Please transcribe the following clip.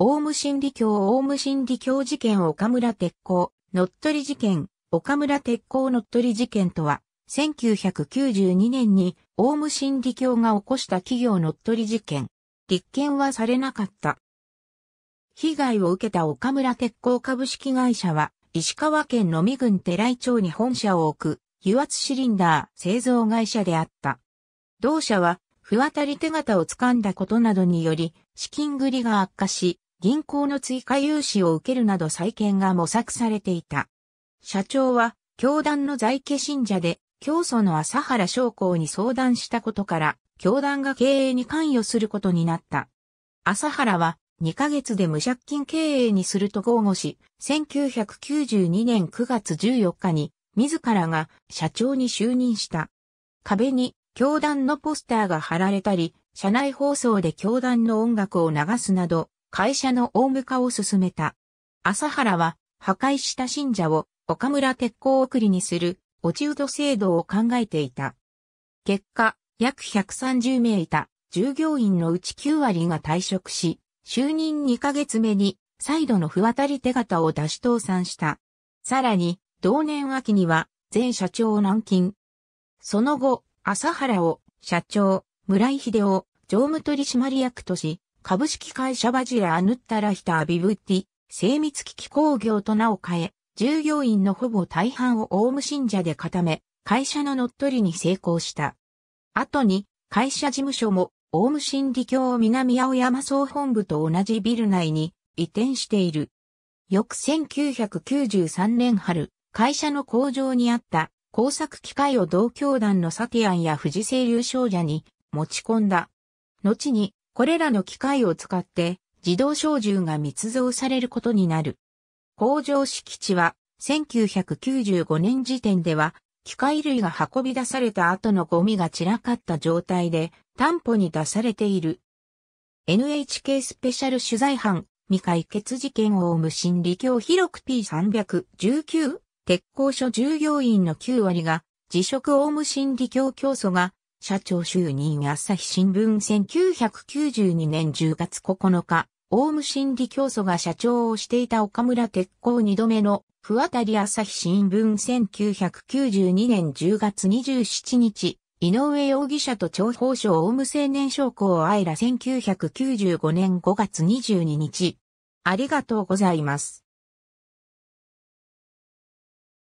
オウム真理教オウム真理教事件岡村鉄工、乗っ取り事件、岡村鉄工乗っ取り事件とは、1992年にオウム真理教が起こした企業乗っ取り事件。立件はされなかった。被害を受けた岡村鉄工株式会社は、石川県のみ郡寺井町に本社を置く、油圧シリンダー製造会社であった。同社は、不渡り手形を掴んだことなどにより、資金繰りが悪化し、銀行の追加融資を受けるなど再建が模索されていた。社長は、教団の在家信者で、教祖の朝原将校に相談したことから、教団が経営に関与することになった。朝原は、2ヶ月で無借金経営にすると豪語し、1992年9月14日に、自らが社長に就任した。壁に、教団のポスターが貼られたり、社内放送で教団の音楽を流すなど、会社の大向化を進めた。朝原は破壊した信者を岡村鉄工送りにする落ち人制度を考えていた。結果、約130名いた従業員のうち9割が退職し、就任2ヶ月目に再度の不渡り手形を出し倒産した。さらに、同年秋には前社長を軟禁。その後、朝原を社長、村井秀夫、常務取締役とし、株式会社バジラ・アヌッタ・ラヒタ・アビブッティ、精密機器工業と名を変え、従業員のほぼ大半をオウム信者で固め、会社の乗っ取りに成功した。後に、会社事務所も、オウム真理教南青山総本部と同じビル内に移転している。翌1993年春、会社の工場にあった工作機械を同教団のサティアンや富士清流商社に持ち込んだ。後にこれらの機械を使って自動小銃が密造されることになる。工場敷地は1995年時点では機械類が運び出された後のゴミが散らかった状態で担保に出されている。NHK スペシャル取材班未解決事件を無心理教広く P319 鉄工所従業員の9割が辞職オウム真理教教祖が社長就任朝日新聞1992年10月9日、オウム真理教祖が社長をしていた岡村鉄工2度目の、不当たり朝日新聞1992年10月27日、井上容疑者と長報省オウム青年将校アイラ1995年5月22日。ありがとうございます。